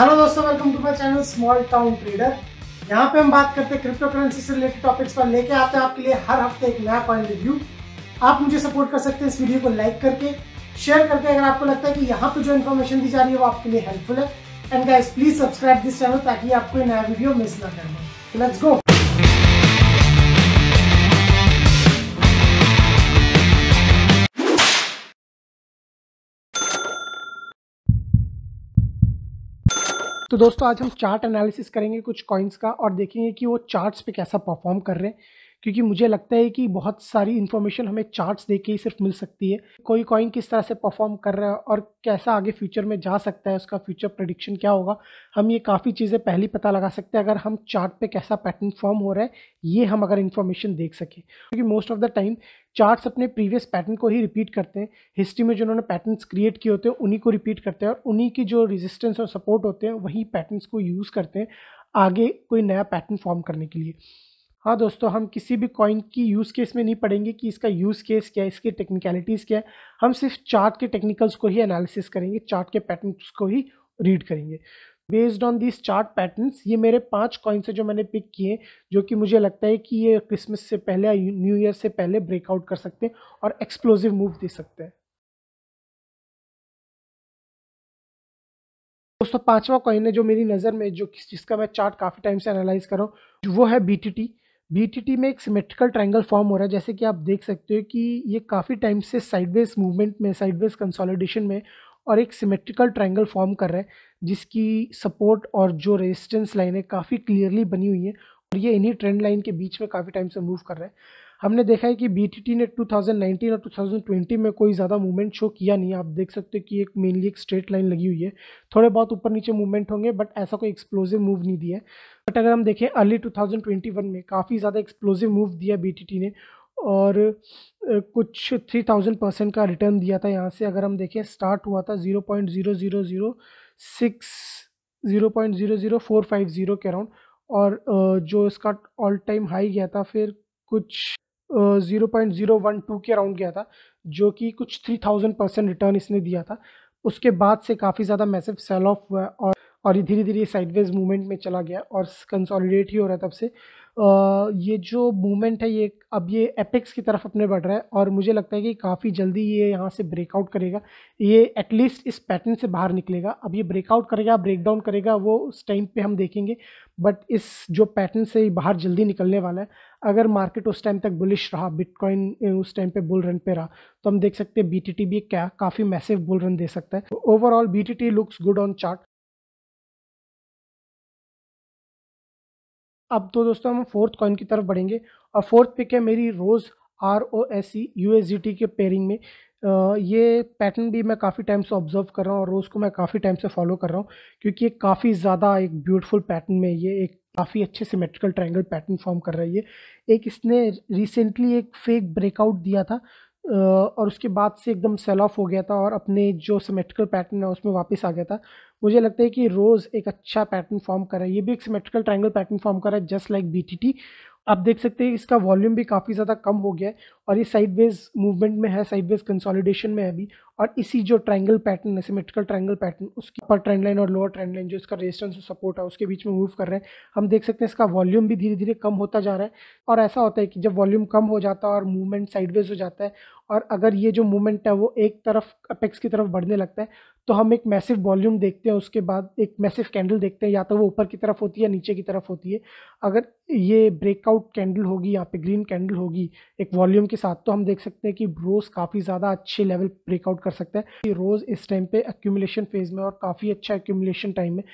hello दोस्तों welcome to my channel small town trader यहाँ पे हम बात करते हैं क्रिप्टो करेंसी से रिलेटेड टॉपिक्स पर लेके आते हैं आपके लिए हर हफ्ते एक नया पॉइंट रिव्यू आप मुझे सपोर्ट कर सकते हैं इस वीडियो को लाइक करके शेयर करके अगर आपको लगता है कि यहाँ पे जो इन्फॉर्मेशन दी जा रही है वो आपके लिए हेल्पफुल है and guys please subscribe this channel ताकि आपको नया वीडियो मिस ना करना लेट्स गो तो दोस्तों आज हम चार्ट एनालिसिस करेंगे कुछ कॉइन्स का और देखेंगे कि वो चार्ट्स पे कैसा परफॉर्म कर रहे हैं क्योंकि मुझे लगता है कि बहुत सारी इन्फॉर्मेशन हमें चार्ट्स देख के ही सिर्फ मिल सकती है कोई कॉइन किस तरह से परफॉर्म कर रहा है और कैसा आगे फ्यूचर में जा सकता है उसका फ्यूचर प्रडिक्शन क्या होगा हम ये काफ़ी चीज़ें पहले पता लगा सकते हैं अगर हम चार्ट पे कैसा पैटर्न फॉर्म हो रहा है ये हम अगर इन्फॉर्मेशन देख सकें क्योंकि most of the time charts अपने प्रीवियस पैटर्न को ही रिपीट करते हैं हिस्ट्री में जिन्होंने पैटर्न्स क्रिएट किए होते हैं उन्हीं को रिपीट करते हैं और उन्हीं की जो रेजिस्टेंस और सपोर्ट होते हैं वही पैटर्न्स को यूज़ करते हैं आगे कोई नया पैटर्न फॉर्म करने के लिए हाँ दोस्तों हम किसी भी कॉइन की यूज़ केस में नहीं पढ़ेंगे कि इसका यूज़ केस क्या है इसकी टेक्निकलिटीज़ क्या है हम सिर्फ चार्ट के टेक्निकल्स को ही एनालिसिस करेंगे चार्ट के पैटर्न्स को ही रीड करेंगे based on this chart patterns ये मेरे पांच कॉइन्स हैं जो मैंने पिक किए जो कि मुझे लगता है कि ये क्रिसमस से पहले या न्यू ईयर से पहले ब्रेकआउट कर सकते हैं और एक्सप्लोजिव मूव दे सकते हैं दोस्तों पांचवा कॉइन है जो मेरी नज़र में जो जिसका मैं चार्ट काफ़ी टाइम से एनालाइज कर रहा हूँ वो है बी बी में एक सिमेट्रिकल ट्रायंगल फॉर्म हो रहा है जैसे कि आप देख सकते हो कि ये काफ़ी टाइम से साइडवेज मूवमेंट में साइडवेज कंसोलिडेशन में और एक सिमेट्रिकल ट्रायंगल फॉर्म कर रहा है जिसकी सपोर्ट और जो रेजिस्टेंस लाइन है काफ़ी क्लियरली बनी हुई है और ये इन्हीं ट्रेंड लाइन के बीच में काफ़ी टाइम से मूव कर रहा है हमने देखा है कि बी ने 2019 और 2020 में कोई ज़्यादा मूवमेंट शो किया नहीं आप देख सकते हो कि एक मेनली एक स्ट्रेट लाइन लगी हुई है थोड़े बहुत ऊपर नीचे मूवमेंट होंगे बट ऐसा कोई एक्सप्लोजिव मूव नहीं दिया है बट अगर हम देखें अर्ली 2021 में काफ़ी ज़्यादा एक्सप्लोजिव मूव दिया बी ने और कुछ थाउजेंड परसेंट का रिटर्न दिया था यहाँ से अगर हम देखें स्टार्ट हुआ था zero point zero zero zero six zero point zero zero four five zero के अराउंड और जो इसका ऑल टाइम हाई गया था फिर कुछ zero point zero one two के अराउंड गया था जो कि कुछ थ्री थाउजेंड परसेंट रिटर्न इसने दिया था उसके बाद से काफ़ी ज़्यादा मैसिव सेल ऑफ हुआ और और धीरे धीरे साइडवेज मूवमेंट में चला गया और कंसोलिडेट ही हो रहा है तब से ये जो मूवमेंट है ये अब ये एपिक्स की तरफ अपने बढ़ रहा है और मुझे लगता है कि काफ़ी जल्दी ये यहाँ से ब्रेकआउट करेगा ये एटलीस्ट इस पैटर्न से बाहर निकलेगा अब ये ब्रेकआउट करेगा ब्रेकडाउन करेगा वो उस टाइम पे हम देखेंगे बट इस जो पैटर्न से बाहर जल्दी निकलने वाला है अगर मार्केट उस टाइम तक बुलिश रहा बिटकॉइन उस टाइम पे बुल रन पे रहा तो हम देख सकते हैं बी भी क्या काफ़ी मैसिव बुल रन दे सकता है overall be looks good on chart अब तो दोस्तों हम फोर्थ कॉइन की तरफ बढ़ेंगे और फोर्थ पिक है मेरी rose R O S C U S G T के पेयरिंग में आ, ये पैटर्न भी मैं काफ़ी टाइम से ऑब्जर्व कर रहा हूँ और रोज़ को मैं काफ़ी टाइम से फॉलो कर रहा हूँ क्योंकि ये काफ़ी ज़्यादा एक ब्यूटीफुल पैटर्न में ये एक काफ़ी अच्छे सिमेट्रिकल ट्रायंगल पैटर्न फॉर्म कर रही है एक इसने रिसेंटली एक फेक ब्रेकआउट दिया था और उसके बाद से एकदम सेल ऑफ हो गया था और अपने जो सिमेट्रिकल पैटर्न है उसमें वापस आ गया था मुझे लगता है कि रोज़ एक अच्छा पैटर्न फॉर्म कर रहा है ये भी एक सिमेट्रिकल ट्रायंगल पैटर्न फॉर्म कर रहा है जस्ट लाइक बी आप देख सकते हैं इसका वॉल्यूम भी काफ़ी ज़्यादा कम हो गया है और ये साइड वेज मूवमेंट में है साइड वेज कंसोलिडेशन में है अभी और इसी जो ट्रायंगल पैटर्न है सिमेट्रिकल ट्रायंगल पैटर्न उसकी अपर ट्रेंड लाइन और लोअर ट्रेंड लाइन जो इसका रेजिस्टेंस और सपोर्ट है उसके बीच में मूव कर रहे हैं हम देख सकते हैं इसका वॉल्यूम भी धीरे धीरे कम होता जा रहा है और ऐसा होता है कि जब वॉल्यूम कम हो जाता है और मूवमेंट साइडवेज हो जाता है और अगर ये जो मूवमेंट है वो एक तरफ अपेक्स की तरफ बढ़ने लगता है तो हम एक मैसिव वॉल्यूम देखते हैं उसके बाद एक मैसिव कैंडल देखते हैं या तो वो ऊपर की तरफ होती है या नीचे की तरफ होती है अगर ये ब्रेकआउट कैंडल होगी यहाँ पे ग्रीन कैंडल होगी एक वॉल्यूम के साथ तो हम देख सकते हैं कि रोज़ काफ़ी ज़्यादा अच्छे लेवल ब्रेकआउट कर सकते हैं रोज़ इस टाइम पे अक्यूमुलेशन फेज़ में और काफ़ी अच्छा एक्यूमुलेशन टाइम में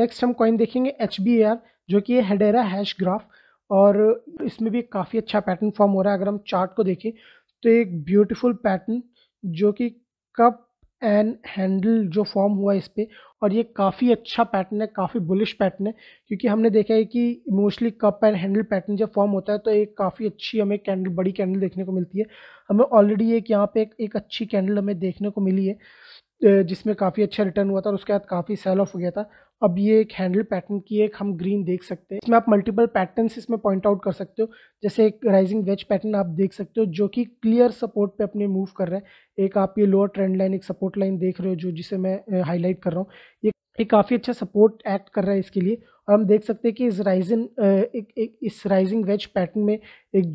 नेक्स्ट हम कॉइन देखेंगे एच जो कि है हेडेरा हैश ग्राफ और इसमें भी काफ़ी अच्छा पैटर्न फॉर्म हो रहा है अगर हम चार्ट को देखें तो एक ब्यूटीफुल पैटर्न जो कि कप एंड हैंडल जो फॉर्म हुआ इस पर और ये काफ़ी अच्छा पैटर्न है काफ़ी बुलिश पैटर्न है क्योंकि हमने देखा है कि mostly cup and handle pattern जब फॉर्म होता है तो एक काफ़ी अच्छी हमें कैंडल बड़ी कैंडल देखने को मिलती है हमें ऑलरेडी एक यहाँ पे एक, एक अच्छी कैंडल हमें देखने को मिली है जिसमें काफ़ी अच्छा रिटर्न हुआ था और उसके बाद काफ़ी सेल ऑफ हो गया था अब ये एक हैंडल पैटर्न की एक हम ग्रीन देख सकते हैं इसमें आप मल्टीपल पैटर्न इसमें पॉइंट आउट कर सकते हो जैसे एक राइजिंग वेज पैटर्न आप देख सकते हो जो कि क्लियर सपोर्ट पे अपने मूव कर रहे हैं एक आप ये लोअर ट्रेंड लाइन एक सपोर्ट लाइन देख रहे हो जो जिसे मैं हाईलाइट कर रहा हूँ ये ये काफ़ी अच्छा सपोर्ट एक्ट कर रहा है इसके लिए और हम देख सकते हैं कि इस राइजिंग एक, एक इस राइजिंग वेज पैटर्न में एक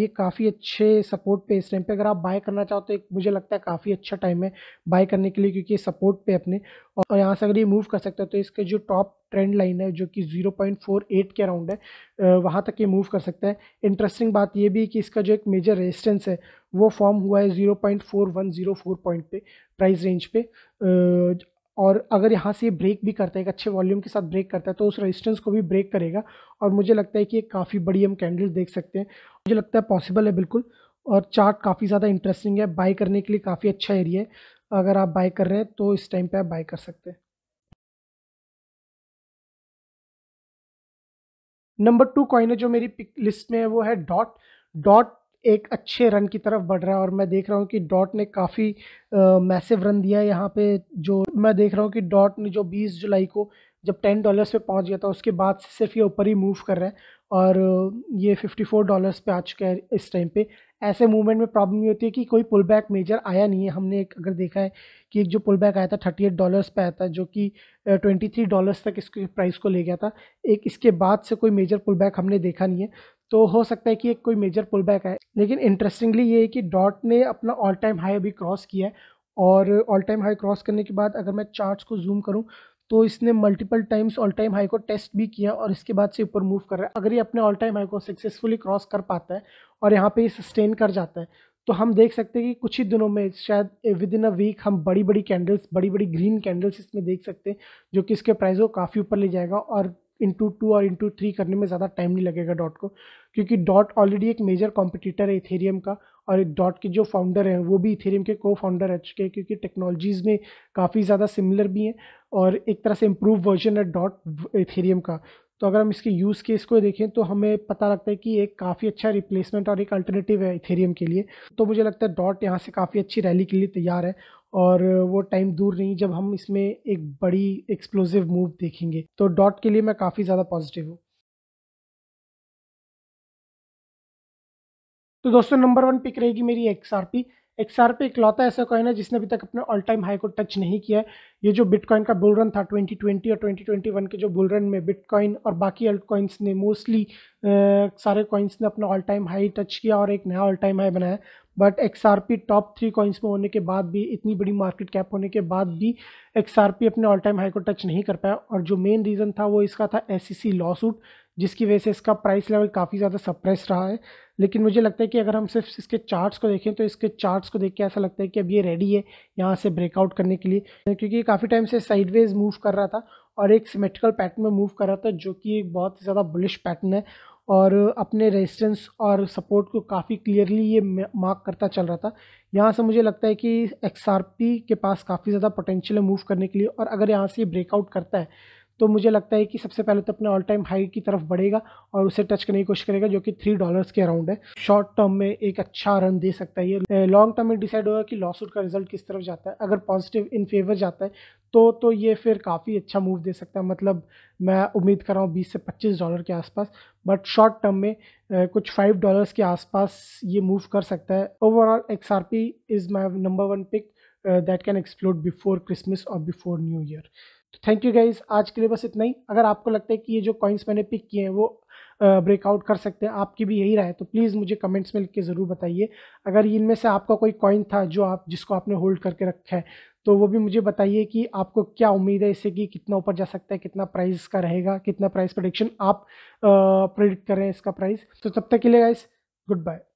ये काफ़ी अच्छे सपोर्ट पे इस टाइम पे अगर आप बाय करना चाहो तो एक मुझे लगता है काफ़ी अच्छा टाइम है बाय करने के लिए क्योंकि सपोर्ट पे अपने और यहाँ से अगर ये मूव कर सकते हो तो इसके जो टॉप ट्रेंड लाइन है जो कि 0.48 के अराउंड है वहाँ तक ये मूव कर सकता है इंटरेस्टिंग बात ये भी कि इसका जो एक मेजर रेजिस्टेंस है वो फॉर्म हुआ है 0.4104 पॉइंट पे प्राइस रेंज पे और अगर यहाँ से ब्रेक भी करता है एक अच्छे वॉल्यूम के साथ ब्रेक करता है तो उस रेजिस्टेंस को भी ब्रेक करेगा और मुझे लगता है कि एक काफ़ी बड़ी हम कैंडल देख सकते हैं मुझे लगता है पॉसिबल है बिल्कुल और चार्ट काफ़ी ज़्यादा इंटरेस्टिंग है बाय करने के लिए काफ़ी अच्छा एरिया है अगर आप बाई कर रहे हैं तो इस टाइम पर आप बाई कर सकते हैं नंबर टू कॉइन है जो मेरी पिक लिस्ट में है वो है डॉट डॉट एक अच्छे रन की तरफ बढ़ रहा है और मैं देख रहा हूँ कि डॉट ने काफ़ी मैसिव रन दिया है यहाँ पे जो मैं देख रहा हूँ कि डॉट ने जो 20 जुलाई को जब टेन डॉलर्स पे पहुँच गया था उसके बाद से सिर्फ ये ऊपर ही मूव कर रहा है और ये फिफ्टी फोर डॉलर्स पे आ चुका है इस टाइम पे ऐसे मूवमेंट में प्रॉब्लम ये होती है कि कोई पुल बैक मेजर आया नहीं है हमने एक अगर देखा है कि एक जो पुल बैक आया था थर्टी एट डॉलर्स पर आया था जो कि ट्वेंटी थ्री डॉलर्स तक इसके प्राइस को ले गया था एक इसके बाद से कोई मेजर पुल बैक हमने देखा नहीं है तो हो सकता है कि एक कोई मेजर पुल बैक आए लेकिन इंटरेस्टिंगली ये है कि डॉट ने अपना ऑल टाइम हाई अभी क्रॉस किया है और ऑल टाइम हाई क्रॉस करने के बाद अगर मैं चार्ट्स को जूम करूँ तो इसने multiple times all time high को टेस्ट भी किया और इसके बाद से ऊपर मूव कर रहा है अगर ये अपने ऑल टाइम हाई को सक्सेसफुली क्रॉस कर पाता है और यहाँ पे ये सस्टेन कर जाता है तो हम देख सकते हैं कि कुछ ही दिनों में शायद विद इन अ वीक हम बड़ी बड़ी कैंडल्स बड़ी बड़ी ग्रीन कैंडल्स इसमें देख सकते हैं जो कि इसके प्राइस को काफ़ी ऊपर ले जाएगा और इंटू टू और इंटू थ्री करने में ज़्यादा टाइम नहीं लगेगा डॉट को क्योंकि डॉट ऑलरेडी एक मेजर कॉम्पिटिटर है इथेरियम का और डॉट के जो फाउंडर हैं वो भी इथेरियम के को फाउंडर रह चुके हैं क्योंकि टेक्नोलॉजीज़ में काफ़ी ज़्यादा सिमिलर भी हैं और एक तरह से इम्प्रूव वर्जन है डॉट इथेरियम का तो अगर हम इसके यूज़ केस को देखें तो हमें पता लगता है कि एक काफ़ी अच्छा रिप्लेसमेंट और एक अल्टरनेटिव है इथेरियम के लिए तो मुझे लगता है डॉट यहाँ से काफ़ी अच्छी रैली के लिए तैयार है और वो टाइम दूर नहीं जब हम इसमें एक बड़ी एक्सप्लोजिव मूव देखेंगे तो डॉट के लिए मैं काफ़ी ज़्यादा पॉजिटिव हूँ तो दोस्तों नंबर वन पिक रहेगी मेरी X R P X R P इकलौता ऐसा कॉइन है जिसने अभी तक अपने ऑल टाइम हाई को टच नहीं किया है ये जो बिटकॉइन का बुल रन था 2020 और 2021 के जो बुल रन में बिटकॉइन और बाकी अल्ट कॉइन्स ने मोस्टली सारे कॉइन्स ने अपना ऑल टाइम हाई टच किया और एक नया ऑल टाइम हाई बनाया but XRP top three coins में होने के बाद भी इतनी बड़ी मार्केट कैप होने के बाद भी पी अपने ऑल टाइम हाई को टच नहीं कर पाया और जो मेन रीज़न था वो इसका था एस सी लॉ सूट जिसकी वजह से इसका प्राइस लेवल काफ़ी ज़्यादा सप्रेस रहा है लेकिन मुझे लगता है कि अगर हम सिर्फ इसके चार्ट्स को देखें तो इसके चार्ट्स को देख के ऐसा लगता है कि अब ये रेडी है यहाँ से ब्रेकआउट करने के लिए क्योंकि ये काफ़ी टाइम से साइडवेज मूव कर रहा था और एक सिमेट्रिकल पैटर्न में मूव कर रहा था जो कि एक बहुत ज़्यादा बुलिश पैटर्न है और अपने रेजिस्टेंस और सपोर्ट को काफ़ी क्लियरली ये मार्क करता चल रहा था यहाँ से मुझे लगता है कि एक्स के पास काफ़ी ज़्यादा पोटेंशियल है मूव करने के लिए और अगर यहाँ से ये ब्रेकआउट करता है तो मुझे लगता है कि सबसे पहले तो अपने ऑल टाइम हाई की तरफ बढ़ेगा और उसे टच करने की कोशिश करेगा जो कि थ्री डॉलर्स के अराउंड है शॉर्ट टर्म में एक अच्छा रन दे सकता है ये लॉन्ग टर्म में डिसाइड होगा कि लॉसूट का रिजल्ट किस तरफ जाता है अगर पॉजिटिव इन फेवर जाता है तो तो ये फिर काफ़ी अच्छा मूव दे सकता है मतलब मैं उम्मीद कर रहा हूँ बीस से पच्चीस डॉलर के आसपास बट शॉर्ट टर्म में कुछ फाइव डॉलर्स के आसपास ये मूव कर सकता है overall X R P is my number one pick that can explore before Christmas और बिफोर न्यू ईयर तो थैंक यू गाइज आज के लिए बस इतना ही अगर आपको लगता है कि ये जो कॉइन्स मैंने पिक किए हैं वो ब्रेकआउट कर सकते हैं आपकी भी यही राय तो प्लीज़ मुझे कमेंट्स में लिख के ज़रूर बताइए अगर इनमें से आपका कोई कॉइन था जो आप जिसको आपने होल्ड करके रखा है तो वो भी मुझे बताइए कि आपको क्या उम्मीद है इससे कि कितना ऊपर जा सकता है कितना प्राइस का रहेगा कितना प्राइस प्रोडिक्शन आप प्रोडिक्ट कर रहे हैं इसका प्राइस तो तब तक के लिए गाइस गुड बाय